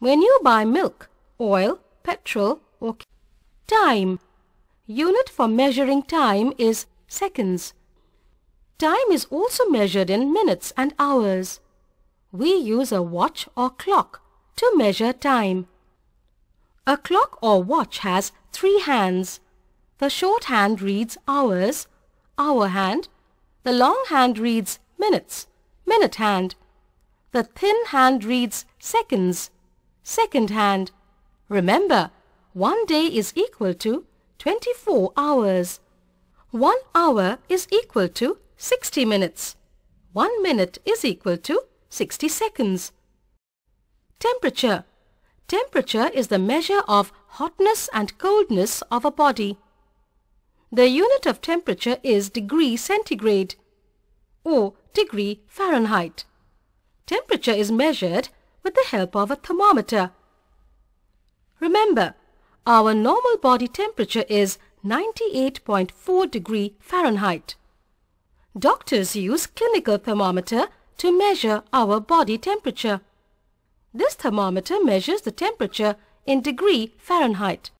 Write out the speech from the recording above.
When you buy milk, oil, petrol or time, unit for measuring time is seconds. Time is also measured in minutes and hours. We use a watch or clock to measure time. A clock or watch has three hands. The short hand reads hours, hour hand. The long hand reads minutes, minute hand. The thin hand reads seconds, second hand. Remember, one day is equal to 24 hours. One hour is equal to 60 minutes. One minute is equal to 60 seconds. Temperature. Temperature is the measure of hotness and coldness of a body. The unit of temperature is degree centigrade or degree Fahrenheit. Temperature is measured with the help of a thermometer. Remember, our normal body temperature is 98.4 degree Fahrenheit. Doctors use clinical thermometer to measure our body temperature. This thermometer measures the temperature in degree Fahrenheit.